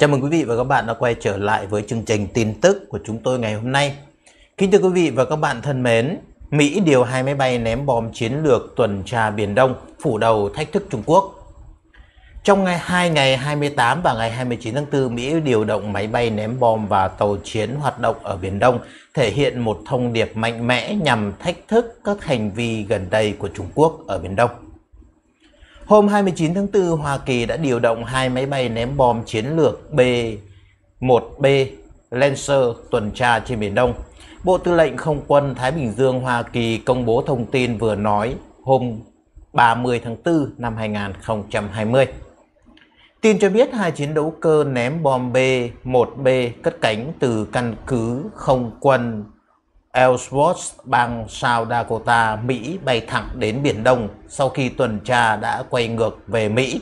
Chào mừng quý vị và các bạn đã quay trở lại với chương trình tin tức của chúng tôi ngày hôm nay. Kính thưa quý vị và các bạn thân mến, Mỹ điều hai máy bay ném bom chiến lược tuần tra Biển Đông phủ đầu thách thức Trung Quốc. Trong ngày 2 ngày 28 và ngày 29 tháng 4, Mỹ điều động máy bay ném bom và tàu chiến hoạt động ở Biển Đông, thể hiện một thông điệp mạnh mẽ nhằm thách thức các hành vi gần đây của Trung Quốc ở Biển Đông. Hôm 29 tháng 4, Hoa Kỳ đã điều động hai máy bay ném bom chiến lược B-1B Lancer tuần tra trên Biển Đông. Bộ Tư lệnh Không quân Thái Bình Dương Hoa Kỳ công bố thông tin vừa nói hôm 30 tháng 4 năm 2020. Tin cho biết hai chiến đấu cơ ném bom B-1B cất cánh từ căn cứ không quân Ellsworth, bang South Dakota, Mỹ bay thẳng đến Biển Đông sau khi tuần tra đã quay ngược về Mỹ.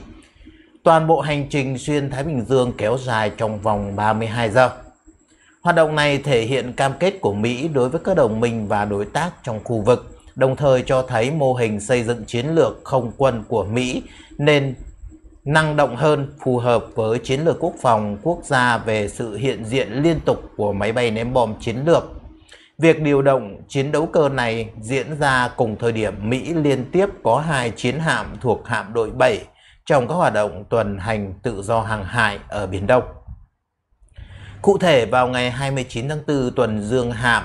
Toàn bộ hành trình xuyên Thái Bình Dương kéo dài trong vòng 32 giờ. Hoạt động này thể hiện cam kết của Mỹ đối với các đồng minh và đối tác trong khu vực, đồng thời cho thấy mô hình xây dựng chiến lược không quân của Mỹ nên năng động hơn, phù hợp với chiến lược quốc phòng quốc gia về sự hiện diện liên tục của máy bay ném bom chiến lược Việc điều động chiến đấu cơ này diễn ra cùng thời điểm Mỹ liên tiếp có hai chiến hạm thuộc hạm đội 7 trong các hoạt động tuần hành tự do hàng hải ở Biển Đông. Cụ thể vào ngày 29 tháng 4 tuần Dương hạm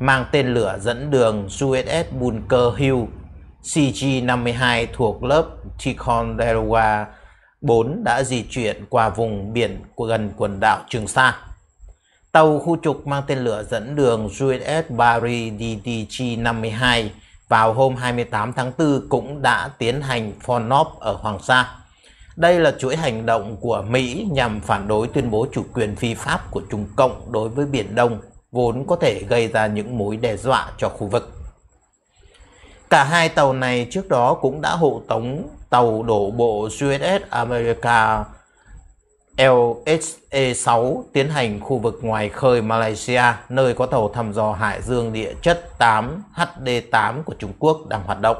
mang tên lửa dẫn đường USS Bunker Hill CG-52 thuộc lớp Ticonderoga 4 đã di chuyển qua vùng biển gần quần đảo Trường Sa. Tàu khu trục mang tên lửa dẫn đường USS Barry DDG-52 vào hôm 28 tháng 4 cũng đã tiến hành phon nop ở Hoàng Sa. Đây là chuỗi hành động của Mỹ nhằm phản đối tuyên bố chủ quyền phi pháp của Trung Cộng đối với Biển Đông, vốn có thể gây ra những mối đe dọa cho khu vực. Cả hai tàu này trước đó cũng đã hộ tống tàu đổ bộ USS America LHE-6 tiến hành khu vực ngoài khơi Malaysia, nơi có tàu thăm dò Hải dương địa chất 8HD8 của Trung Quốc đang hoạt động.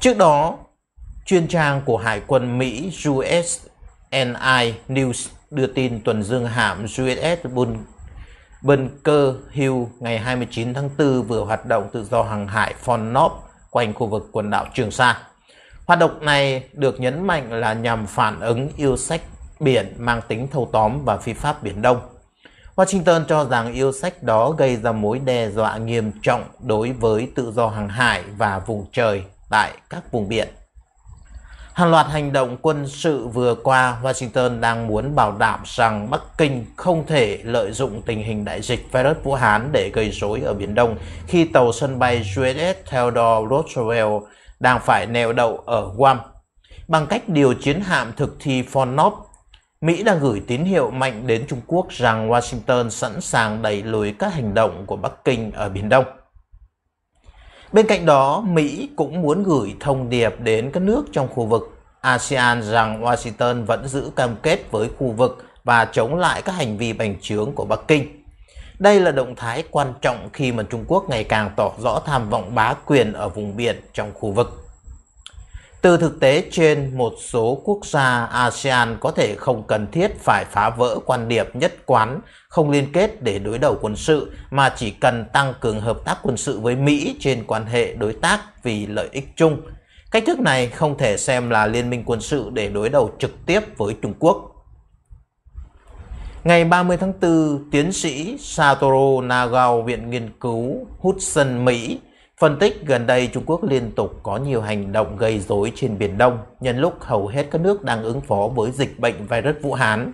Trước đó, chuyên trang của Hải quân Mỹ USNI News đưa tin tuần dương hạm USS Bunker Hill ngày 29 tháng 4 vừa hoạt động tự do hàng hải Fon Knob quanh khu vực quần đảo Trường Sa. Hoạt động này được nhấn mạnh là nhằm phản ứng yêu sách biển mang tính thâu tóm và phi pháp Biển Đông. Washington cho rằng yêu sách đó gây ra mối đe dọa nghiêm trọng đối với tự do hàng hải và vùng trời tại các vùng biển. Hàng loạt hành động quân sự vừa qua, Washington đang muốn bảo đảm rằng Bắc Kinh không thể lợi dụng tình hình đại dịch virus Vũ Hán để gây rối ở Biển Đông khi tàu sân bay USS Theodore Roosevelt đang phải neo đậu ở Guam. Bằng cách điều chiến hạm thực thi Fort Knox Mỹ đang gửi tín hiệu mạnh đến Trung Quốc rằng Washington sẵn sàng đẩy lùi các hành động của Bắc Kinh ở Biển Đông. Bên cạnh đó, Mỹ cũng muốn gửi thông điệp đến các nước trong khu vực ASEAN rằng Washington vẫn giữ cam kết với khu vực và chống lại các hành vi bành trướng của Bắc Kinh. Đây là động thái quan trọng khi mà Trung Quốc ngày càng tỏ rõ tham vọng bá quyền ở vùng biển trong khu vực. Từ thực tế trên, một số quốc gia ASEAN có thể không cần thiết phải phá vỡ quan điểm nhất quán, không liên kết để đối đầu quân sự, mà chỉ cần tăng cường hợp tác quân sự với Mỹ trên quan hệ đối tác vì lợi ích chung. Cách thức này không thể xem là liên minh quân sự để đối đầu trực tiếp với Trung Quốc. Ngày 30 tháng 4, tiến sĩ Satoru Nagao, Viện Nghiên cứu Hudson, Mỹ Phân tích gần đây Trung Quốc liên tục có nhiều hành động gây rối trên Biển Đông nhân lúc hầu hết các nước đang ứng phó với dịch bệnh virus Vũ Hán.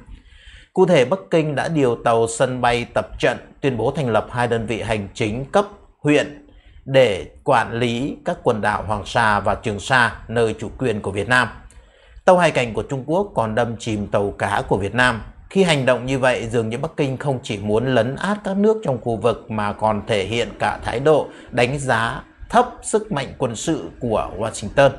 Cụ thể, Bắc Kinh đã điều tàu sân bay tập trận tuyên bố thành lập hai đơn vị hành chính cấp huyện để quản lý các quần đảo Hoàng Sa và Trường Sa, nơi chủ quyền của Việt Nam. Tàu hải cảnh của Trung Quốc còn đâm chìm tàu cá của Việt Nam khi hành động như vậy, dường như Bắc Kinh không chỉ muốn lấn át các nước trong khu vực mà còn thể hiện cả thái độ đánh giá thấp sức mạnh quân sự của Washington.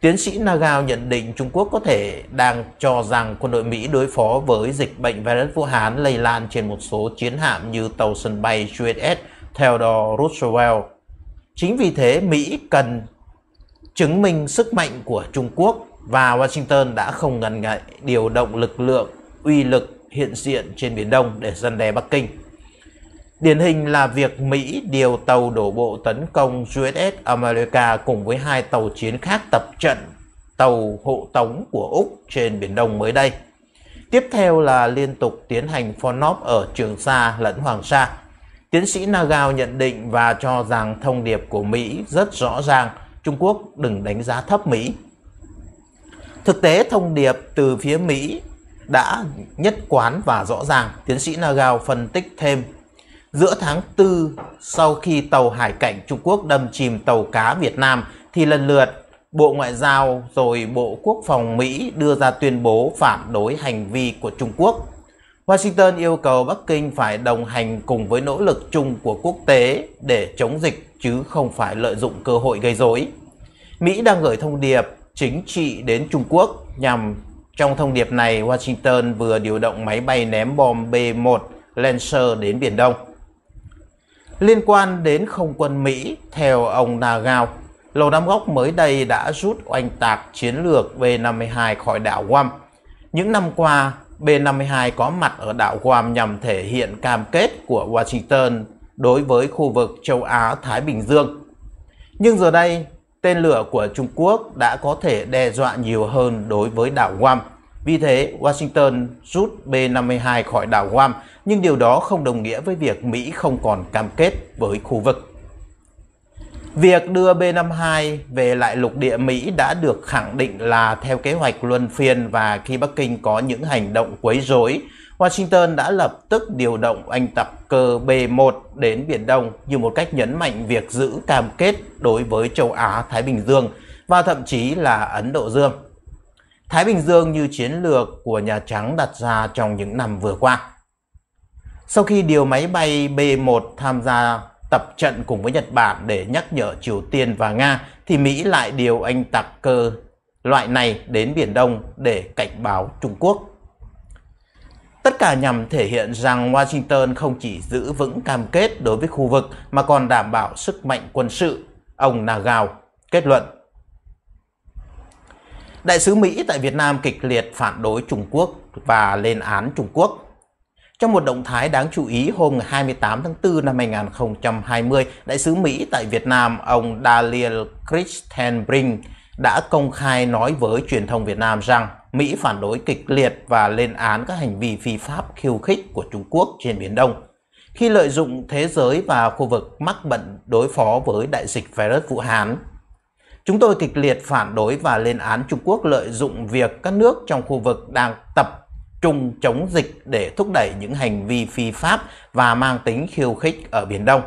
Tiến sĩ Nagao nhận định Trung Quốc có thể đang cho rằng quân đội Mỹ đối phó với dịch bệnh virus Vũ Hán lây lan trên một số chiến hạm như tàu sân bay USS Theodore Roosevelt. Chính vì thế Mỹ cần chứng minh sức mạnh của Trung Quốc và Washington đã không ngần ngại điều động lực lượng uy lực hiện diện trên Biển Đông để dân đe Bắc Kinh. Điển hình là việc Mỹ điều tàu đổ bộ tấn công USS America cùng với hai tàu chiến khác tập trận tàu hộ tống của Úc trên Biển Đông mới đây. Tiếp theo là liên tục tiến hành phon nop ở Trường Sa lẫn Hoàng Sa. Tiến sĩ Nagao nhận định và cho rằng thông điệp của Mỹ rất rõ ràng, Trung Quốc đừng đánh giá thấp Mỹ. Thực tế thông điệp từ phía Mỹ đã nhất quán và rõ ràng. Tiến sĩ Nagao phân tích thêm, giữa tháng 4 sau khi tàu hải cảnh Trung Quốc đâm chìm tàu cá Việt Nam thì lần lượt Bộ Ngoại giao rồi Bộ Quốc phòng Mỹ đưa ra tuyên bố phản đối hành vi của Trung Quốc. Washington yêu cầu Bắc Kinh phải đồng hành cùng với nỗ lực chung của quốc tế để chống dịch chứ không phải lợi dụng cơ hội gây rối. Mỹ đang gửi thông điệp chính trị đến Trung Quốc nhằm trong thông điệp này, Washington vừa điều động máy bay ném bom B-1 Lancer đến Biển Đông. Liên quan đến không quân Mỹ, theo ông Nagao, Lầu Năm Góc mới đây đã rút oanh tạc chiến lược B-52 khỏi đảo Guam. Những năm qua, B-52 có mặt ở đảo Guam nhằm thể hiện cam kết của Washington đối với khu vực châu Á-Thái Bình Dương. Nhưng giờ đây, tên lửa của Trung Quốc đã có thể đe dọa nhiều hơn đối với đảo Guam. Vì thế, Washington rút B-52 khỏi đảo Guam, nhưng điều đó không đồng nghĩa với việc Mỹ không còn cam kết với khu vực. Việc đưa B-52 về lại lục địa Mỹ đã được khẳng định là theo kế hoạch luân phiên và khi Bắc Kinh có những hành động quấy rối Washington đã lập tức điều động anh tập cơ B-1 đến Biển Đông như một cách nhấn mạnh việc giữ cam kết đối với châu Á-Thái Bình Dương và thậm chí là Ấn Độ Dương. Thái Bình Dương như chiến lược của Nhà Trắng đặt ra trong những năm vừa qua. Sau khi điều máy bay B-1 tham gia tập trận cùng với Nhật Bản để nhắc nhở Triều Tiên và Nga, thì Mỹ lại điều anh tặc cơ loại này đến Biển Đông để cảnh báo Trung Quốc. Tất cả nhằm thể hiện rằng Washington không chỉ giữ vững cam kết đối với khu vực mà còn đảm bảo sức mạnh quân sự, ông Nagao kết luận. Đại sứ Mỹ tại Việt Nam kịch liệt phản đối Trung Quốc và lên án Trung Quốc. Trong một động thái đáng chú ý hôm 28 tháng 4 năm 2020, Đại sứ Mỹ tại Việt Nam ông Daniel Christenbrink đã công khai nói với truyền thông Việt Nam rằng Mỹ phản đối kịch liệt và lên án các hành vi phi pháp khiêu khích của Trung Quốc trên Biển Đông. Khi lợi dụng thế giới và khu vực mắc bệnh đối phó với đại dịch virus Vũ Hán, chúng tôi kịch liệt phản đối và lên án Trung Quốc lợi dụng việc các nước trong khu vực đang tập trung chống dịch để thúc đẩy những hành vi phi pháp và mang tính khiêu khích ở Biển Đông.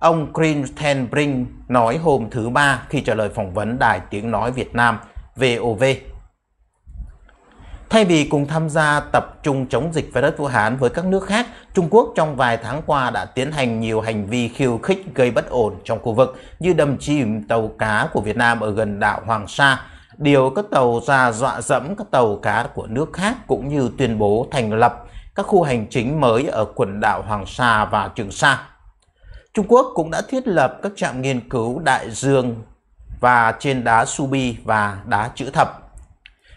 Ông Green Brink nói hôm thứ Ba khi trả lời phỏng vấn Đài Tiếng Nói Việt Nam VOV Thay vì cùng tham gia tập trung chống dịch virus Vũ Hán với các nước khác, Trung Quốc trong vài tháng qua đã tiến hành nhiều hành vi khiêu khích gây bất ổn trong khu vực như đâm chìm tàu cá của Việt Nam ở gần đảo Hoàng Sa, điều các tàu ra dọa dẫm các tàu cá của nước khác cũng như tuyên bố thành lập các khu hành chính mới ở quần đảo Hoàng Sa và Trường Sa. Trung Quốc cũng đã thiết lập các trạm nghiên cứu đại dương và trên đá Subi và đá chữ thập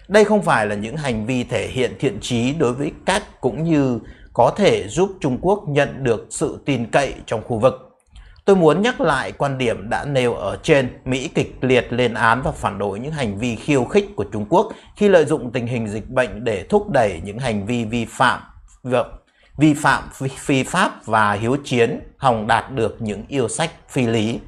đây không phải là những hành vi thể hiện thiện trí đối với các cũng như có thể giúp Trung Quốc nhận được sự tin cậy trong khu vực. Tôi muốn nhắc lại quan điểm đã nêu ở trên, Mỹ kịch liệt lên án và phản đối những hành vi khiêu khích của Trung Quốc khi lợi dụng tình hình dịch bệnh để thúc đẩy những hành vi vi phạm vi phạm phi pháp và hiếu chiến hòng đạt được những yêu sách phi lý.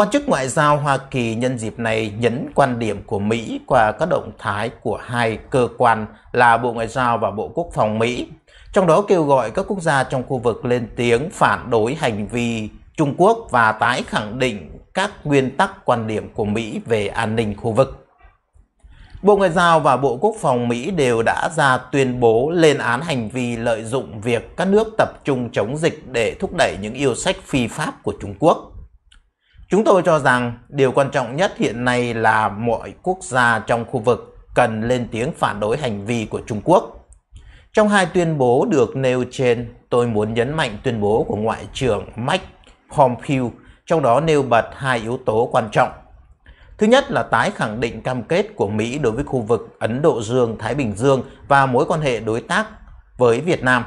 Quan chức ngoại giao Hoa Kỳ nhân dịp này nhấn quan điểm của Mỹ qua các động thái của hai cơ quan là Bộ Ngoại giao và Bộ Quốc phòng Mỹ, trong đó kêu gọi các quốc gia trong khu vực lên tiếng phản đối hành vi Trung Quốc và tái khẳng định các nguyên tắc quan điểm của Mỹ về an ninh khu vực. Bộ Ngoại giao và Bộ Quốc phòng Mỹ đều đã ra tuyên bố lên án hành vi lợi dụng việc các nước tập trung chống dịch để thúc đẩy những yêu sách phi pháp của Trung Quốc. Chúng tôi cho rằng điều quan trọng nhất hiện nay là mọi quốc gia trong khu vực cần lên tiếng phản đối hành vi của Trung Quốc. Trong hai tuyên bố được nêu trên, tôi muốn nhấn mạnh tuyên bố của Ngoại trưởng Mike Pompeo, trong đó nêu bật hai yếu tố quan trọng. Thứ nhất là tái khẳng định cam kết của Mỹ đối với khu vực Ấn Độ Dương-Thái Bình Dương và mối quan hệ đối tác với Việt Nam.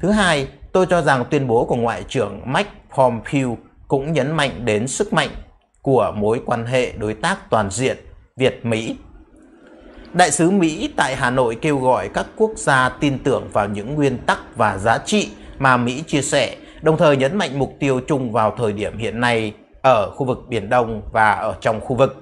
Thứ hai, tôi cho rằng tuyên bố của Ngoại trưởng Mike Pompeo cũng nhấn mạnh đến sức mạnh của mối quan hệ đối tác toàn diện Việt-Mỹ. Đại sứ Mỹ tại Hà Nội kêu gọi các quốc gia tin tưởng vào những nguyên tắc và giá trị mà Mỹ chia sẻ, đồng thời nhấn mạnh mục tiêu chung vào thời điểm hiện nay ở khu vực Biển Đông và ở trong khu vực.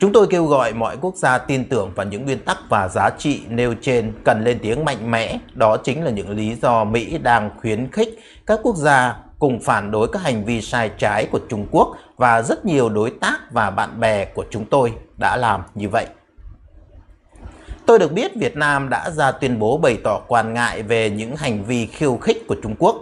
Chúng tôi kêu gọi mọi quốc gia tin tưởng vào những nguyên tắc và giá trị nêu trên cần lên tiếng mạnh mẽ. Đó chính là những lý do Mỹ đang khuyến khích các quốc gia cùng phản đối các hành vi sai trái của Trung Quốc và rất nhiều đối tác và bạn bè của chúng tôi đã làm như vậy. Tôi được biết Việt Nam đã ra tuyên bố bày tỏ quan ngại về những hành vi khiêu khích của Trung Quốc.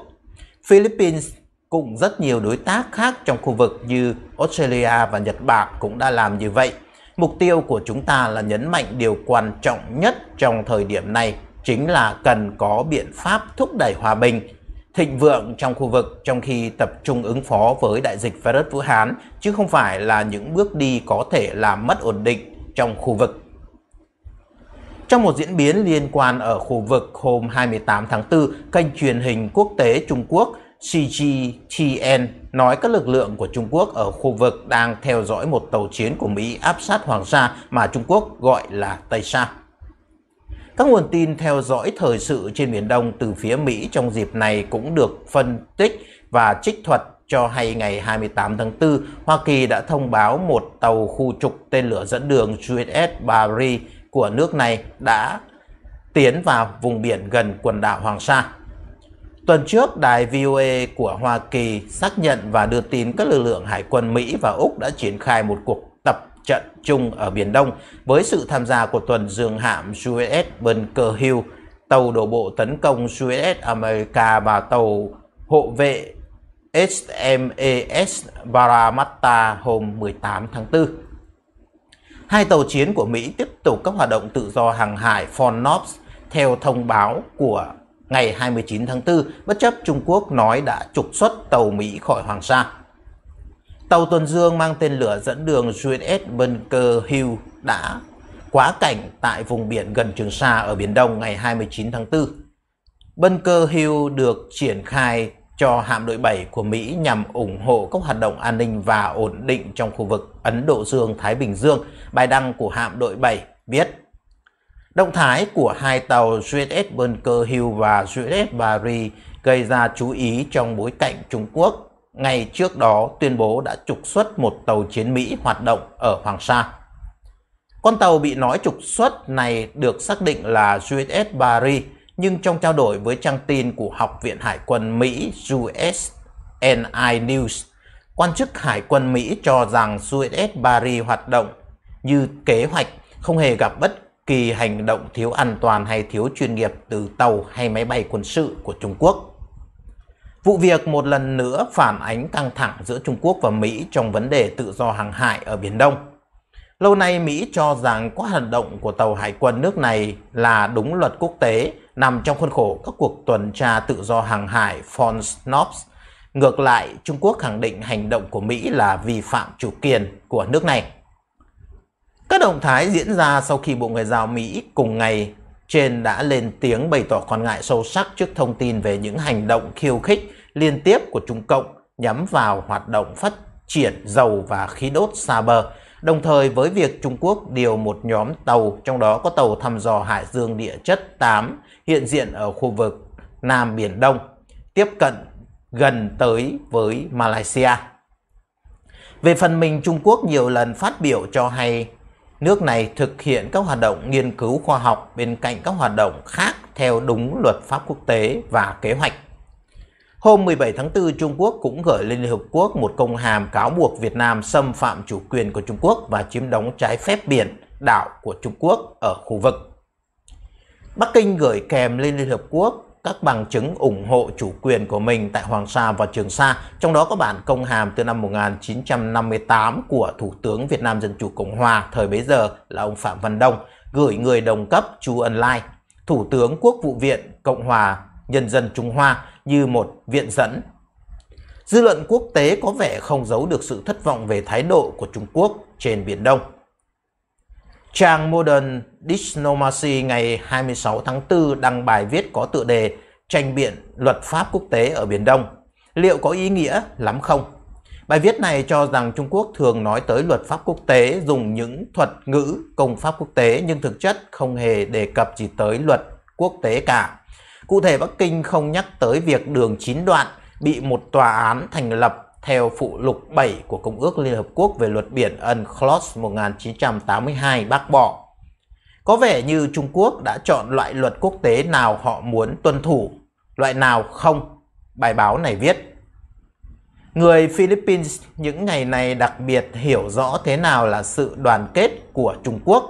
Philippines cũng rất nhiều đối tác khác trong khu vực như Australia và Nhật Bản cũng đã làm như vậy. Mục tiêu của chúng ta là nhấn mạnh điều quan trọng nhất trong thời điểm này chính là cần có biện pháp thúc đẩy hòa bình thịnh vượng trong khu vực trong khi tập trung ứng phó với đại dịch virus Vũ Hán, chứ không phải là những bước đi có thể làm mất ổn định trong khu vực. Trong một diễn biến liên quan ở khu vực hôm 28 tháng 4, kênh truyền hình quốc tế Trung Quốc CGTN nói các lực lượng của Trung Quốc ở khu vực đang theo dõi một tàu chiến của Mỹ áp sát Hoàng Sa mà Trung Quốc gọi là Tây Sa. Các nguồn tin theo dõi thời sự trên Biển Đông từ phía Mỹ trong dịp này cũng được phân tích và trích thuật cho hay ngày 28 tháng 4, Hoa Kỳ đã thông báo một tàu khu trục tên lửa dẫn đường USS Barry của nước này đã tiến vào vùng biển gần quần đảo Hoàng Sa. Tuần trước, đài VOA của Hoa Kỳ xác nhận và đưa tin các lực lượng hải quân Mỹ và Úc đã triển khai một cuộc trận chung ở Biển Đông với sự tham gia của tuần dương hạm USS Bunker Hill, tàu đổ bộ tấn công USS America và tàu hộ vệ HMAS Paramatta e hôm 18 tháng 4. Hai tàu chiến của Mỹ tiếp tục các hoạt động tự do hàng hải Fornops theo thông báo của ngày 29 tháng 4, bất chấp Trung Quốc nói đã trục xuất tàu Mỹ khỏi Hoàng Sa. Tàu tuần dương mang tên lửa dẫn đường USS Bunker Hill đã quá cảnh tại vùng biển gần Trường Sa ở Biển Đông ngày 29 tháng 4. Bunker Hill được triển khai cho hạm đội 7 của Mỹ nhằm ủng hộ các hoạt động an ninh và ổn định trong khu vực Ấn Độ Dương-Thái Bình Dương, bài đăng của hạm đội 7 viết. Động thái của hai tàu USS Bunker Hill và USS Barry gây ra chú ý trong bối cảnh Trung Quốc ngày trước đó tuyên bố đã trục xuất một tàu chiến Mỹ hoạt động ở Hoàng Sa. Con tàu bị nói trục xuất này được xác định là USS Barry, nhưng trong trao đổi với trang tin của Học viện Hải quân Mỹ USNI News, quan chức Hải quân Mỹ cho rằng USS Barry hoạt động như kế hoạch, không hề gặp bất kỳ hành động thiếu an toàn hay thiếu chuyên nghiệp từ tàu hay máy bay quân sự của Trung Quốc. Vụ việc một lần nữa phản ánh căng thẳng giữa Trung Quốc và Mỹ trong vấn đề tự do hàng hải ở Biển Đông. Lâu nay Mỹ cho rằng các hoạt động của tàu hải quân nước này là đúng luật quốc tế nằm trong khuôn khổ các cuộc tuần tra tự do hàng hải Fond Snops. Ngược lại, Trung Quốc khẳng định hành động của Mỹ là vi phạm chủ quyền của nước này. Các động thái diễn ra sau khi Bộ Ngoại giao Mỹ cùng ngày trên đã lên tiếng bày tỏ quan ngại sâu sắc trước thông tin về những hành động khiêu khích liên tiếp của Trung Cộng nhắm vào hoạt động phát triển dầu và khí đốt xa bờ, đồng thời với việc Trung Quốc điều một nhóm tàu, trong đó có tàu thăm dò Hải dương địa chất 8 hiện diện ở khu vực Nam Biển Đông, tiếp cận gần tới với Malaysia. Về phần mình, Trung Quốc nhiều lần phát biểu cho hay nước này thực hiện các hoạt động nghiên cứu khoa học bên cạnh các hoạt động khác theo đúng luật pháp quốc tế và kế hoạch. Hôm 17 tháng 4, Trung Quốc cũng gửi lên Liên Hợp Quốc một công hàm cáo buộc Việt Nam xâm phạm chủ quyền của Trung Quốc và chiếm đóng trái phép biển, đảo của Trung Quốc ở khu vực. Bắc Kinh gửi kèm lên Liên Hợp Quốc các bằng chứng ủng hộ chủ quyền của mình tại Hoàng Sa và Trường Sa, trong đó có bản công hàm từ năm 1958 của Thủ tướng Việt Nam Dân Chủ Cộng Hòa thời bấy giờ là ông Phạm Văn Đông, gửi người đồng cấp Chu Ân Lai, Thủ tướng Quốc vụ viện Cộng hòa Nhân dân Trung Hoa như một viện dẫn. Dư luận quốc tế có vẻ không giấu được sự thất vọng về thái độ của Trung Quốc trên Biển Đông. Trang Modern Diplomacy ngày 26 tháng 4 đăng bài viết có tựa đề Tranh biện luật pháp quốc tế ở Biển Đông. Liệu có ý nghĩa lắm không? Bài viết này cho rằng Trung Quốc thường nói tới luật pháp quốc tế dùng những thuật ngữ công pháp quốc tế nhưng thực chất không hề đề cập chỉ tới luật quốc tế cả. Cụ thể Bắc Kinh không nhắc tới việc đường chín đoạn bị một tòa án thành lập theo phụ lục 7 của Công ước Liên Hợp Quốc về luật biển UNCLOS 1982 bác bỏ. Có vẻ như Trung Quốc đã chọn loại luật quốc tế nào họ muốn tuân thủ, loại nào không, bài báo này viết. Người Philippines những ngày này đặc biệt hiểu rõ thế nào là sự đoàn kết của Trung Quốc.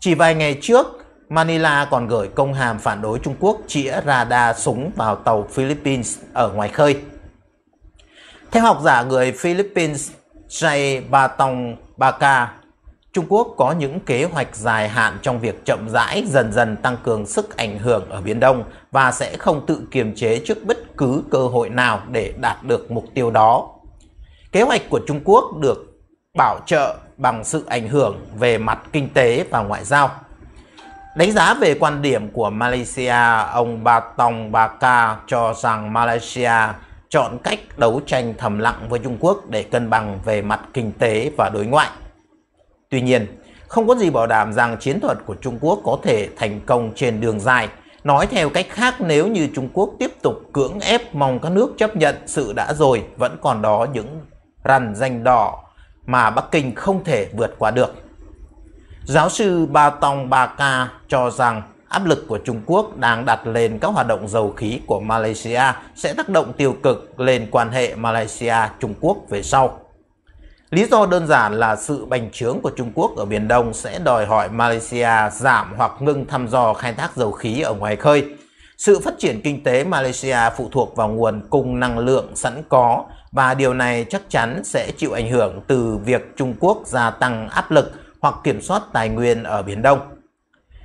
Chỉ vài ngày trước, Manila còn gửi công hàm phản đối Trung Quốc chĩa radar súng vào tàu Philippines ở ngoài khơi. Theo học giả người Philippines Jay Batong Baka, Trung Quốc có những kế hoạch dài hạn trong việc chậm rãi dần dần tăng cường sức ảnh hưởng ở Biển Đông và sẽ không tự kiềm chế trước bất cứ cơ hội nào để đạt được mục tiêu đó. Kế hoạch của Trung Quốc được bảo trợ bằng sự ảnh hưởng về mặt kinh tế và ngoại giao. Đánh giá về quan điểm của Malaysia, ông Ba Ba Baka cho rằng Malaysia chọn cách đấu tranh thầm lặng với Trung Quốc để cân bằng về mặt kinh tế và đối ngoại. Tuy nhiên, không có gì bảo đảm rằng chiến thuật của Trung Quốc có thể thành công trên đường dài. Nói theo cách khác nếu như Trung Quốc tiếp tục cưỡng ép mong các nước chấp nhận sự đã rồi vẫn còn đó những rằn danh đỏ mà Bắc Kinh không thể vượt qua được. Giáo sư Ba Tong Ba Ka cho rằng áp lực của Trung Quốc đang đặt lên các hoạt động dầu khí của Malaysia sẽ tác động tiêu cực lên quan hệ Malaysia-Trung Quốc về sau. Lý do đơn giản là sự bành trướng của Trung Quốc ở Biển Đông sẽ đòi hỏi Malaysia giảm hoặc ngưng thăm dò khai thác dầu khí ở ngoài khơi. Sự phát triển kinh tế Malaysia phụ thuộc vào nguồn cung năng lượng sẵn có và điều này chắc chắn sẽ chịu ảnh hưởng từ việc Trung Quốc gia tăng áp lực hoặc kiểm soát tài nguyên ở Biển Đông.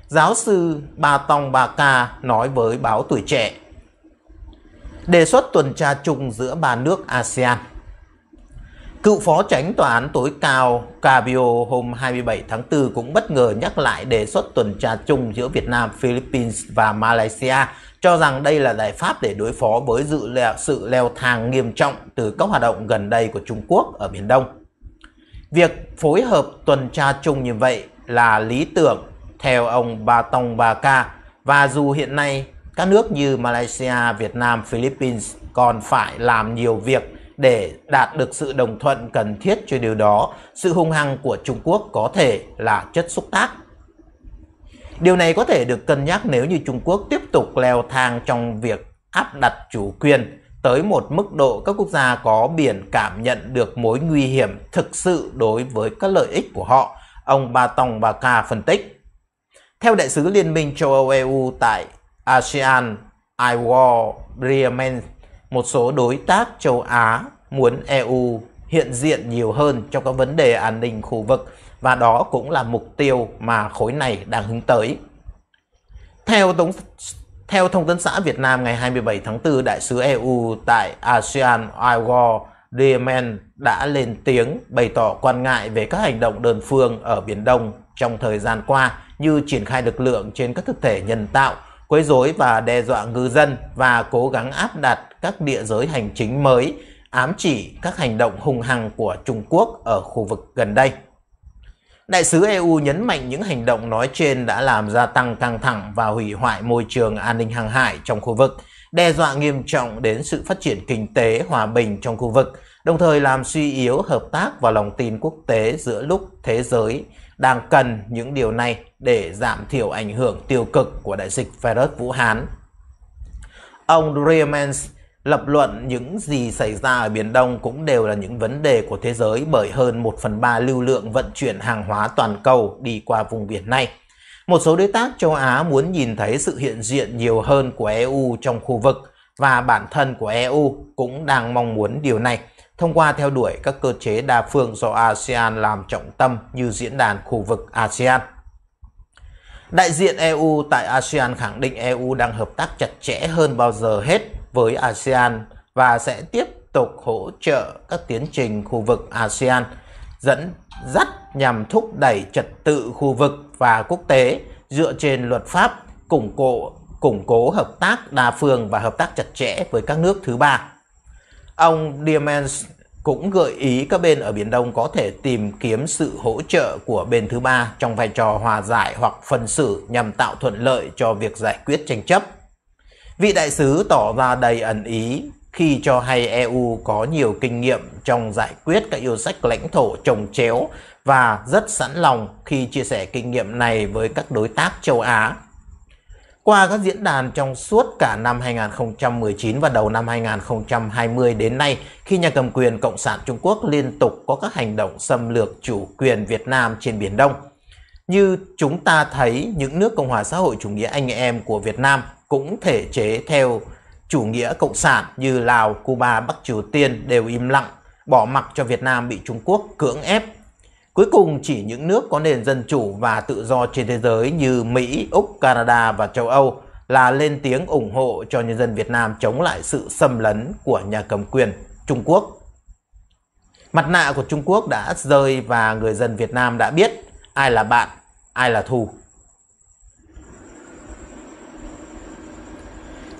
Giáo sư Ba Tong Ba Ca nói với báo Tuổi Trẻ. Đề xuất tuần tra chung giữa ba nước ASEAN. Cựu phó tránh tòa án tối cao Cabio hôm 27 tháng 4 cũng bất ngờ nhắc lại đề xuất tuần tra chung giữa Việt Nam, Philippines và Malaysia, cho rằng đây là giải pháp để đối phó với dự lệ, sự leo thang nghiêm trọng từ các hoạt động gần đây của Trung Quốc ở Biển Đông. Việc phối hợp tuần tra chung như vậy là lý tưởng theo ông Ba Tông Ba Ca và dù hiện nay các nước như Malaysia, Việt Nam, Philippines còn phải làm nhiều việc để đạt được sự đồng thuận cần thiết cho điều đó, sự hung hăng của Trung Quốc có thể là chất xúc tác. Điều này có thể được cân nhắc nếu như Trung Quốc tiếp tục leo thang trong việc áp đặt chủ quyền tới một mức độ các quốc gia có biển cảm nhận được mối nguy hiểm thực sự đối với các lợi ích của họ, ông Batong Baka phân tích. Theo đại sứ Liên minh châu Âu EU tại ASEAN, Iwar Bremen, một số đối tác châu Á muốn EU hiện diện nhiều hơn cho các vấn đề an ninh khu vực và đó cũng là mục tiêu mà khối này đang hướng tới. Theo Tổng theo thông tấn xã Việt Nam ngày 27 tháng 4, đại sứ EU tại ASEAN Igor Diemen đã lên tiếng bày tỏ quan ngại về các hành động đơn phương ở Biển Đông trong thời gian qua như triển khai lực lượng trên các thực thể nhân tạo, quấy rối và đe dọa ngư dân và cố gắng áp đặt các địa giới hành chính mới, ám chỉ các hành động hung hăng của Trung Quốc ở khu vực gần đây. Đại sứ EU nhấn mạnh những hành động nói trên đã làm gia tăng căng thẳng và hủy hoại môi trường an ninh hàng hải trong khu vực, đe dọa nghiêm trọng đến sự phát triển kinh tế hòa bình trong khu vực, đồng thời làm suy yếu hợp tác và lòng tin quốc tế giữa lúc thế giới đang cần những điều này để giảm thiểu ảnh hưởng tiêu cực của đại dịch virus Vũ Hán. Ông Riemens, Lập luận những gì xảy ra ở Biển Đông cũng đều là những vấn đề của thế giới bởi hơn 1 phần 3 lưu lượng vận chuyển hàng hóa toàn cầu đi qua vùng biển này. Một số đối tác châu Á muốn nhìn thấy sự hiện diện nhiều hơn của EU trong khu vực và bản thân của EU cũng đang mong muốn điều này thông qua theo đuổi các cơ chế đa phương do ASEAN làm trọng tâm như diễn đàn khu vực ASEAN. Đại diện EU tại ASEAN khẳng định EU đang hợp tác chặt chẽ hơn bao giờ hết với ASEAN và sẽ tiếp tục hỗ trợ các tiến trình khu vực ASEAN dẫn dắt nhằm thúc đẩy trật tự khu vực và quốc tế dựa trên luật pháp củng cố củng cố hợp tác đa phương và hợp tác chặt chẽ với các nước thứ ba. Ông Diamans cũng gợi ý các bên ở Biển Đông có thể tìm kiếm sự hỗ trợ của bên thứ ba trong vai trò hòa giải hoặc phân xử nhằm tạo thuận lợi cho việc giải quyết tranh chấp. Vị đại sứ tỏ ra đầy ẩn ý khi cho hay EU có nhiều kinh nghiệm trong giải quyết các yêu sách lãnh thổ trồng chéo và rất sẵn lòng khi chia sẻ kinh nghiệm này với các đối tác châu Á. Qua các diễn đàn trong suốt cả năm 2019 và đầu năm 2020 đến nay, khi nhà cầm quyền Cộng sản Trung Quốc liên tục có các hành động xâm lược chủ quyền Việt Nam trên Biển Đông, như chúng ta thấy những nước Cộng hòa xã hội chủ nghĩa anh em của Việt Nam cũng thể chế theo chủ nghĩa cộng sản như Lào, Cuba, Bắc Triều Tiên đều im lặng, bỏ mặc cho Việt Nam bị Trung Quốc cưỡng ép. Cuối cùng chỉ những nước có nền dân chủ và tự do trên thế giới như Mỹ, Úc, Canada và châu Âu là lên tiếng ủng hộ cho nhân dân Việt Nam chống lại sự xâm lấn của nhà cầm quyền Trung Quốc. Mặt nạ của Trung Quốc đã rơi và người dân Việt Nam đã biết ai là bạn, ai là thù.